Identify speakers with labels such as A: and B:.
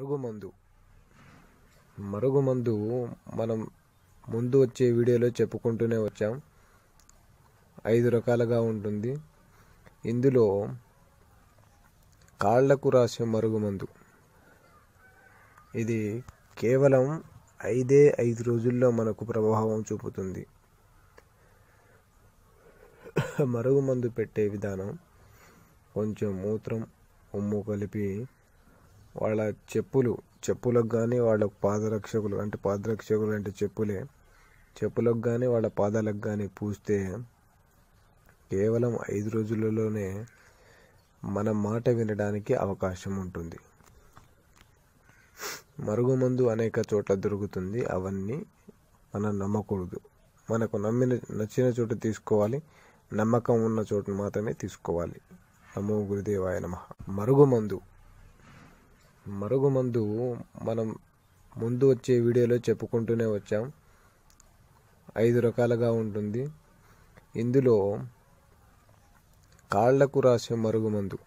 A: మరుగుమందు మరుగుమందు మనం ముందు వచ్చే వీడియోలో చెప్పుకుంటూనే వచ్చాం ఐదు రకాలుగా ఉంటుంది ఇందులో కాళ్లకు రాసే మరుగుమందు ఇది కేవలం ఐదే ఐదు రోజుల్లో మనకు ప్రభావం చూపుతుంది మరుగుమందు పెట్టే విధానం కొంచెం మూత్రం ఉమ్ము కలిపి వాళ్ళ చెప్పులు చెప్పులకు కానీ వాళ్ళ పాదరక్షకులు అంటే పాదరక్షకులు అంటే చెప్పులే చెప్పులకు కానీ వాళ్ళ పాదాలకు కానీ పూస్తే కేవలం ఐదు రోజులలోనే మన మాట వినడానికి అవకాశం ఉంటుంది మరుగుమందు అనేక చోట్ల దొరుకుతుంది అవన్నీ మనం నమ్మకూడదు మనకు నమ్మిన నచ్చిన చోట తీసుకోవాలి నమ్మకం ఉన్న చోటు మాత్రమే తీసుకోవాలి నమో గురుదేవాయ నమ మరుగుమందు మరుగుమందు మనం ముందు వచ్చే వీడియోలో చెప్పుకుంటూనే వచ్చాం ఐదు రకాలుగా ఉంటుంది ఇందులో కాళ్లకు రాసే మరుగుమందు